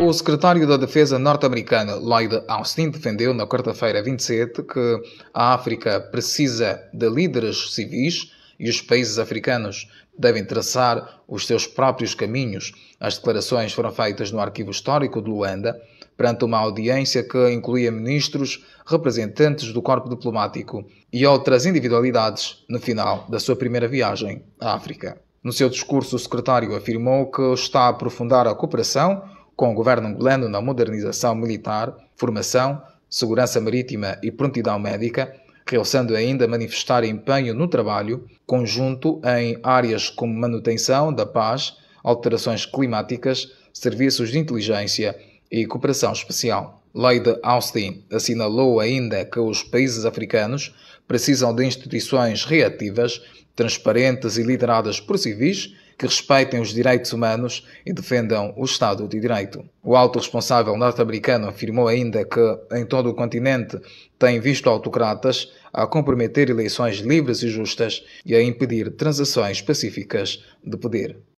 O secretário da Defesa norte-americano Lloyd Austin defendeu na quarta-feira 27 que a África precisa de líderes civis e os países africanos devem traçar os seus próprios caminhos. As declarações foram feitas no Arquivo Histórico de Luanda, perante uma audiência que incluía ministros, representantes do corpo diplomático e outras individualidades no final da sua primeira viagem à África. No seu discurso, o secretário afirmou que está a aprofundar a cooperação com o governo angolano na modernização militar, formação, segurança marítima e prontidão médica, realçando ainda manifestar empenho no trabalho conjunto em áreas como manutenção da paz, alterações climáticas, serviços de inteligência e cooperação especial. Lady Austin assinalou ainda que os países africanos precisam de instituições reativas, transparentes e lideradas por civis que respeitem os direitos humanos e defendam o Estado de Direito. O alto responsável norte-americano afirmou ainda que, em todo o continente, tem visto autocratas a comprometer eleições livres e justas e a impedir transações pacíficas de poder.